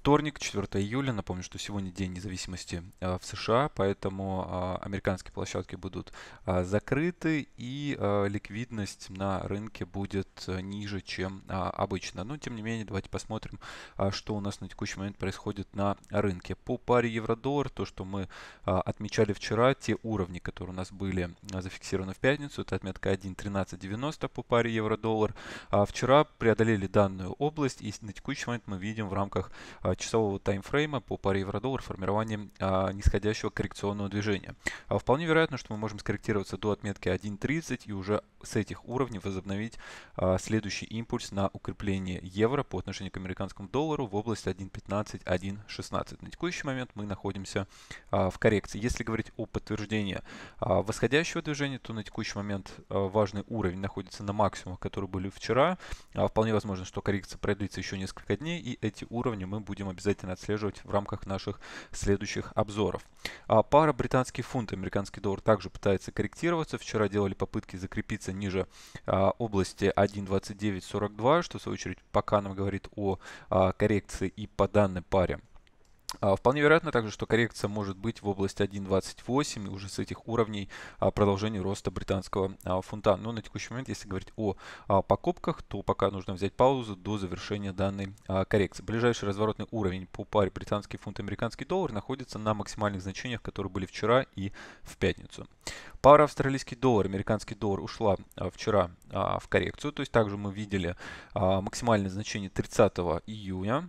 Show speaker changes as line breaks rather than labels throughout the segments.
вторник, 4 июля. Напомню, что сегодня День независимости э, в США, поэтому а, американские площадки будут а, закрыты и а, ликвидность на рынке будет э, ниже, чем обычно. Но, тем не менее, давайте посмотрим, что у нас на текущий момент происходит на рынке. По паре евро-доллар, то, что мы отмечали вчера, те уровни, которые у нас были зафиксированы в пятницу, это отметка 1.1390 по паре евро-доллар. Вчера преодолели данную область и на текущий момент мы видим в рамках а, часового таймфрейма по паре евро-доллар формирование а, нисходящего коррекционного движения. А вполне вероятно, что мы можем скорректироваться до отметки 1.30 и уже с этих уровней возобновить а, следующий импульс на укрепление евро по отношению к американскому доллару в область 1.15-1.16. На текущий момент мы находимся а, в коррекции. Если говорить о подтверждении а, восходящего движения, то на текущий момент а, важный уровень находится на максимумах, которые были вчера. А, вполне возможно, что коррекция продлится еще несколько дней, и эти уровни мы будем обязательно отслеживать в рамках наших следующих обзоров. А, пара британский фунт, американский доллар также пытается корректироваться. Вчера делали попытки закрепиться опуститься ниже а, области 1.2942, что в свою очередь пока нам говорит о а, коррекции и по данной паре. А, вполне вероятно также, что коррекция может быть в области 1.28 и уже с этих уровней а, продолжение роста британского а, фунта. Но на текущий момент, если говорить о покупках, то пока нужно взять паузу до завершения данной коррекции. Ближайший разворотный уровень по паре британский фунт и американский доллар находится на максимальных значениях, которые были вчера и в пятницу. Пара австралийский доллар, американский доллар ушла вчера в коррекцию. То есть также мы видели максимальное значение 30 июня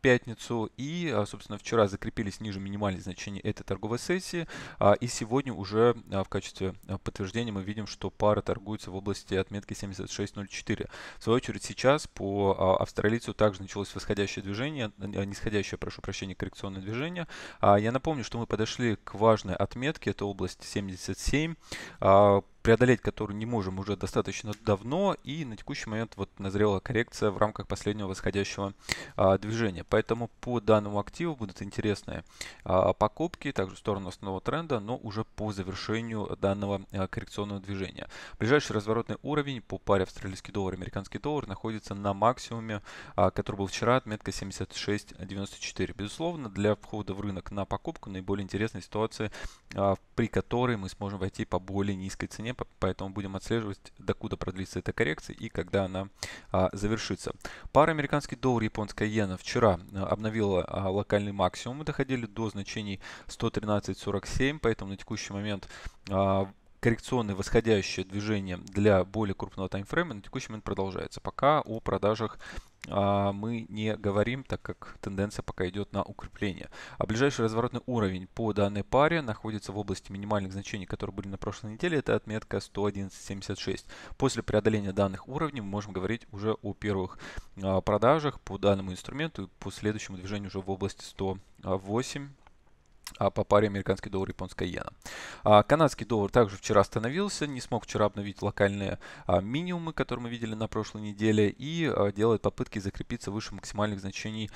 пятницу. И, а, собственно, вчера закрепились ниже минимальных значений этой торговой сессии. А, и сегодня уже а, в качестве подтверждения мы видим, что пара торгуется в области отметки 76.04. В свою очередь сейчас по австралийцу также началось восходящее движение, нисходящее, прошу прощения, коррекционное движение. Я напомню, что мы подошли к важной отметке, это область 77 преодолеть которую не можем уже достаточно давно, и на текущий момент вот назрела коррекция в рамках последнего восходящего а, движения. Поэтому по данному активу будут интересные а, покупки, также в сторону основного тренда, но уже по завершению данного а, коррекционного движения. Ближайший разворотный уровень по паре австралийский доллар и американский доллар находится на максимуме, а, который был вчера, отметка 76.94. Безусловно, для входа в рынок на покупку наиболее интересная ситуация, а, при которой мы сможем войти по более низкой цене, поэтому будем отслеживать, докуда продлится эта коррекция и когда она а, завершится. Пара американский доллар, японская иена вчера а, обновила а, локальный максимум. Мы доходили до значений 113.47, поэтому на текущий момент а, коррекционное восходящее движение для более крупного таймфрейма на текущий момент продолжается. Пока о продажах а, мы не говорим, так как тенденция пока идет на укрепление. А ближайший разворотный уровень по данной паре находится в области минимальных значений, которые были на прошлой неделе. Это отметка 111.76. После преодоления данных уровней мы можем говорить уже о первых а, продажах по данному инструменту и по следующему движению уже в области 108. А, по паре американский доллар, японская иена. А, канадский доллар также вчера остановился, не смог вчера обновить локальные а, минимумы, которые мы видели на прошлой неделе, и делает попытки закрепиться выше максимальных значений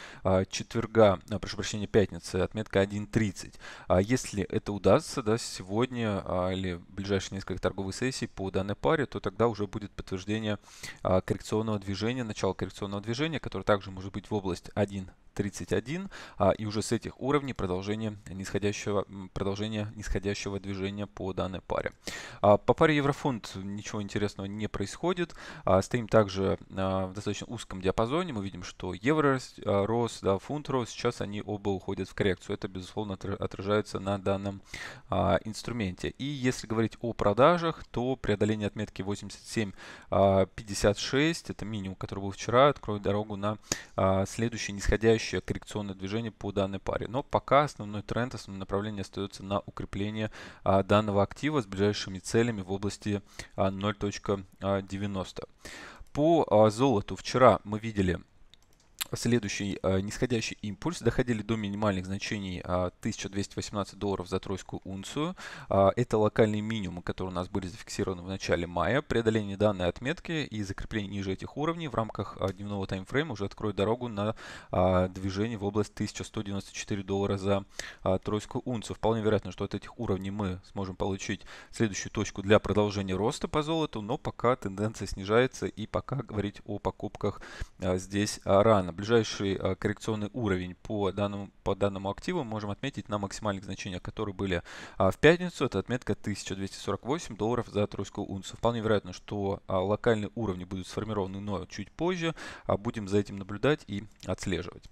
четверга, прошу прощения, пятницы, отметка 1.30. Если это удастся, да, сегодня или в ближайшие несколько торговых сессий по данной паре, то тогда уже будет подтверждение коррекционного движения, начало коррекционного движения, которое также может быть в область 1 31, а, и уже с этих уровней продолжение нисходящего, продолжение нисходящего движения по данной паре. А, по паре еврофунт ничего интересного не происходит. А, стоим также а, в достаточно узком диапазоне. Мы видим, что евро а, рос, да, фунт рос. Сейчас они оба уходят в коррекцию. Это, безусловно, отражается на данном а, инструменте. И если говорить о продажах, то преодоление отметки 87.56, а, это минимум, который был вчера, откроет дорогу на а, следующий нисходящий текущее коррекционное движение по данной паре. Но пока основной тренд, основное направление остается на укрепление а, данного актива с ближайшими целями в области а, 0.90. По а, золоту вчера мы видели следующий э, нисходящий импульс доходили до минимальных значений э, а, 1218 долларов за тройскую унцию. Э, это локальные минимумы, которые у нас были зафиксированы в начале мая. Преодоление данной отметки и закрепление ниже этих уровней в рамках э, дневного таймфрейма уже откроет дорогу на э, движение в область 1194 доллара за э, тройскую унцию. Вполне вероятно, что от этих уровней мы сможем получить следующую точку для продолжения роста по золоту, но пока тенденция снижается и пока говорить о покупках э, здесь рано ближайший а, коррекционный уровень по данному, по данному активу мы можем отметить на максимальных значениях, которые были а, в пятницу. Это отметка 1248 долларов за тройскую унцию. Вполне вероятно, что а, локальные уровни будут сформированы мною чуть позже. Будем за этим наблюдать и отслеживать.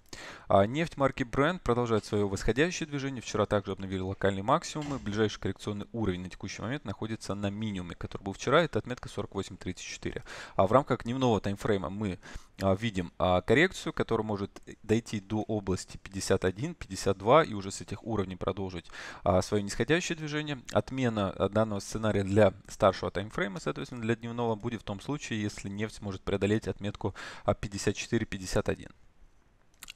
А нефть марки Brent продолжает свое восходящее движение. Вчера также обновили локальные максимумы. Ближайший коррекционный уровень на текущий момент находится на минимуме, который был вчера. Это отметка 48.34. А в рамках дневного таймфрейма мы а, видим а, коррекцию, которая может дойти до области 51, 52 и уже с этих уровней продолжить свое нисходящее движение. Отмена данного сценария для старшего таймфрейма, соответственно, для дневного будет в том случае, если нефть сможет преодолеть отметку 54-51.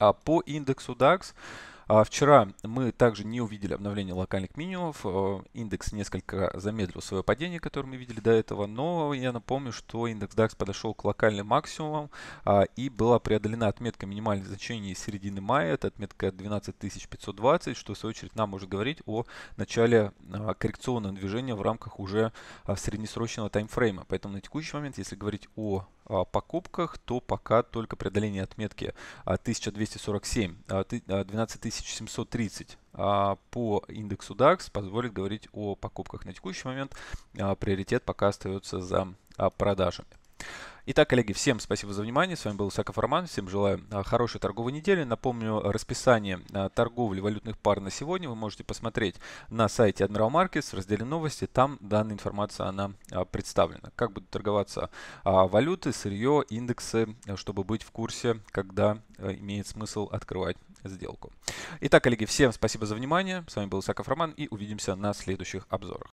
А по индексу DAX а, Вчера мы также не увидели обновления локальных минимумов. Э, индекс несколько замедлил свое падение, которое мы видели до этого. Но я напомню, что индекс DAX подошел к локальным максимумам а, и была преодолена отметка минимальных значений середины мая. Это отметка 12520, что в свою очередь нам может говорить о начале а, коррекционного движения в рамках уже среднесрочного таймфрейма. Поэтому на текущий момент, если говорить о а, покупках, то пока только преодоление отметки 1247, а, 12730 а, по индексу DAX позволит говорить о покупках на текущий момент. Приоритет пока остается за продажами. Итак, коллеги, всем спасибо за внимание. С вами был Саков Роман. Всем желаю а, хорошей торговой недели. Напомню, расписание а, торговли валютных пар на сегодня вы можете посмотреть на сайте Admiral Markets в разделе новости. Там данная информация она а, представлена. Как будут торговаться валюты, сырье, индексы, чтобы быть в курсе, когда имеет смысл открывать сделку. Итак, коллеги, всем спасибо за внимание. С вами был Саков Роман и увидимся на следующих обзорах.